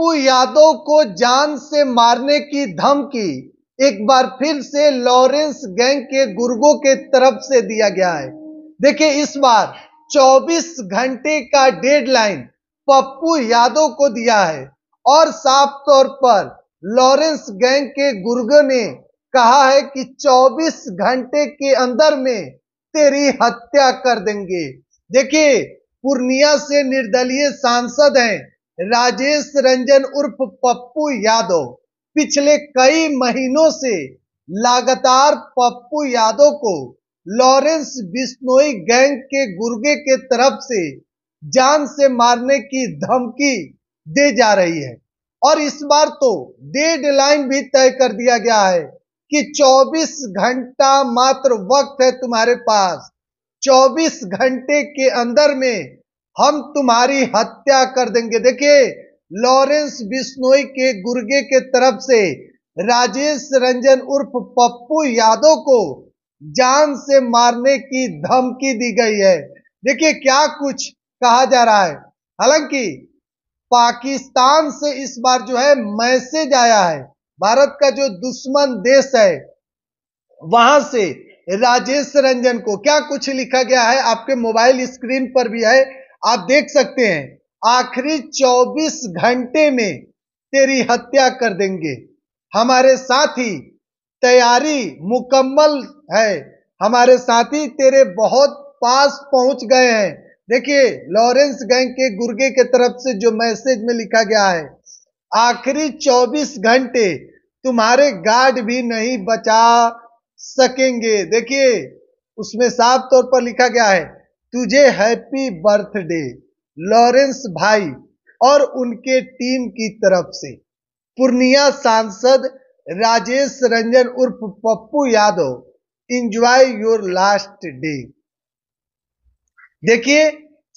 पप्पू यादव को जान से मारने की धमकी एक बार फिर से लॉरेंस गैंग के गुर्गों के तरफ से दिया गया है देखिए इस बार 24 घंटे का डेडलाइन पप्पू यादव को दिया है और साफ तौर पर लॉरेंस गैंग के गुर्ग ने कहा है कि 24 घंटे के अंदर में तेरी हत्या कर देंगे देखिए पूर्णिया से निर्दलीय सांसद हैं राजेश रंजन उर्फ पप्पू यादव पिछले कई महीनों से लगातार पप्पू यादव को लॉरेंस बिश्नोई गैंग के गुर्गे के तरफ से जान से मारने की धमकी दे जा रही है और इस बार तो डेड लाइन भी तय कर दिया गया है कि 24 घंटा मात्र वक्त है तुम्हारे पास 24 घंटे के अंदर में हम तुम्हारी हत्या कर देंगे देखिए लॉरेंस बिश्नोई के गुर्गे के तरफ से राजेश रंजन उर्फ पप्पू यादव को जान से मारने की धमकी दी गई है देखिए क्या कुछ कहा जा रहा है हालांकि पाकिस्तान से इस बार जो है मैसेज आया है भारत का जो दुश्मन देश है वहां से राजेश रंजन को क्या कुछ लिखा गया है आपके मोबाइल स्क्रीन पर भी है आप देख सकते हैं आखिरी 24 घंटे में तेरी हत्या कर देंगे हमारे साथ ही तैयारी मुकम्मल है हमारे साथी तेरे बहुत पास पहुंच गए हैं देखिए लॉरेंस गैंग के गुर्गे के तरफ से जो मैसेज में लिखा गया है आखिरी 24 घंटे तुम्हारे गार्ड भी नहीं बचा सकेंगे देखिए उसमें साफ तौर पर लिखा गया है तुझे हैप्पी बर्थडे लॉरेंस भाई और उनके टीम की तरफ से पूर्णिया सांसद राजेश रंजन उर्फ Pappu Yadav enjoy your last day देखिए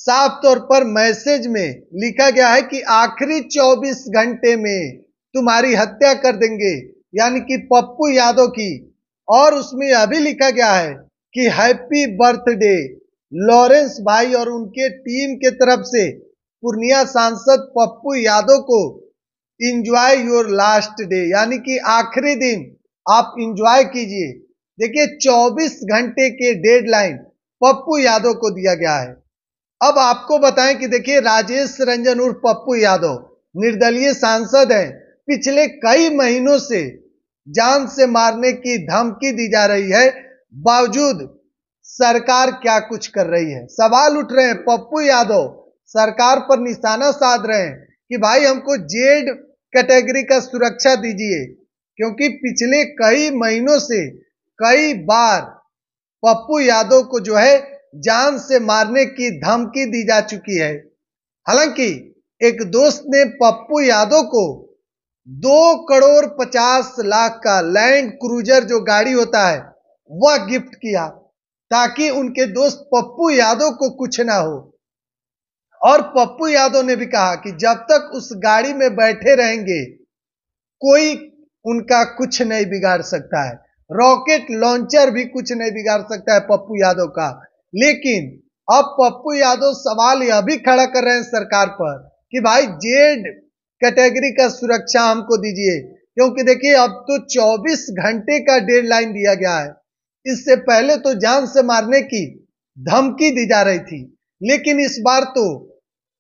साफ तौर पर मैसेज में लिखा गया है कि आखिरी 24 घंटे में तुम्हारी हत्या कर देंगे यानी कि पप्पू यादव की और उसमें यह भी लिखा गया है कि हैप्पी बर्थडे लॉरेंस भाई और उनके टीम के तरफ से पूर्णिया सांसद पप्पू यादव को इंजॉय योर लास्ट डे यानी कि आखिरी दिन आप इंजॉय कीजिए देखिए 24 घंटे के डेडलाइन पप्पू यादव को दिया गया है अब आपको बताएं कि देखिए राजेश रंजन उर्फ पप्पू यादव निर्दलीय सांसद हैं पिछले कई महीनों से जान से मारने की धमकी दी जा रही है बावजूद सरकार क्या कुछ कर रही है सवाल उठ रहे हैं पप्पू यादव सरकार पर निशाना साध रहे हैं कि भाई हमको जेड कैटेगरी का सुरक्षा दीजिए क्योंकि पिछले कई महीनों से कई बार पप्पू यादव को जो है जान से मारने की धमकी दी जा चुकी है हालांकि एक दोस्त ने पप्पू यादव को दो करोड़ पचास लाख का लैंड क्रूजर जो गाड़ी होता है वह गिफ्ट किया ताकि उनके दोस्त पप्पू यादव को कुछ ना हो और पप्पू यादव ने भी कहा कि जब तक उस गाड़ी में बैठे रहेंगे कोई उनका कुछ नहीं बिगाड़ सकता है रॉकेट लॉन्चर भी कुछ नहीं बिगाड़ सकता है पप्पू यादव का लेकिन अब पप्पू यादव सवाल यह भी खड़ा कर रहे हैं सरकार पर कि भाई जेड कैटेगरी का सुरक्षा हमको दीजिए क्योंकि देखिए अब तो 24 घंटे का डेडलाइन दिया गया है इससे पहले तो जान से मारने की धमकी दी जा रही थी लेकिन इस बार तो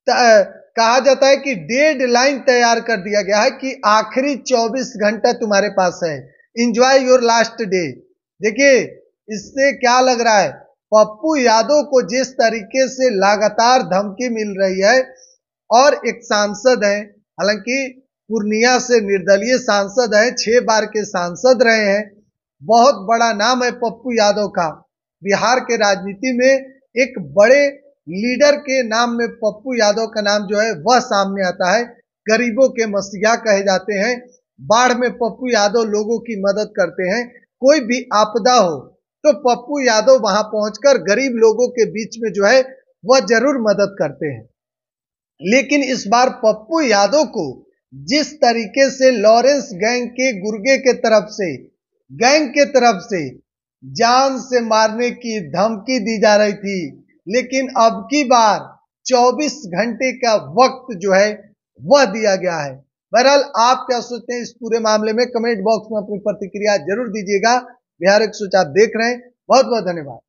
कहा जाता है कि डेड लाइन तैयार कर दिया गया है कि आखिरी 24 घंटा तुम्हारे पास है इंजॉय योर लास्ट डे देखिए इससे क्या लग रहा है पप्पू यादव को जिस तरीके से लगातार धमकी मिल रही है और एक सांसद है हालांकि पूर्णिया से निर्दलीय सांसद है छह बार के सांसद रहे हैं बहुत बड़ा नाम है पप्पू यादव का बिहार के राजनीति में एक बड़े लीडर के नाम में पप्पू यादव का नाम जो है वह सामने आता है गरीबों के मसीहा कहे जाते हैं बाढ़ में पप्पू यादव लोगों की मदद करते हैं कोई भी आपदा हो तो पप्पू यादव वहां पहुंचकर गरीब लोगों के बीच में जो है वह जरूर मदद करते हैं लेकिन इस बार पप्पू यादव को जिस तरीके से लॉरेंस गैंग के गुर्गे के तरफ से गैंग के तरफ से जान से मारने की धमकी दी जा रही थी लेकिन अब की बार 24 घंटे का वक्त जो है वह दिया गया है बहरहाल आप क्या सोचते हैं इस पूरे मामले में कमेंट बॉक्स में अपनी प्रतिक्रिया जरूर दीजिएगा बिहार एक सोच आप देख रहे हैं बहुत बहुत धन्यवाद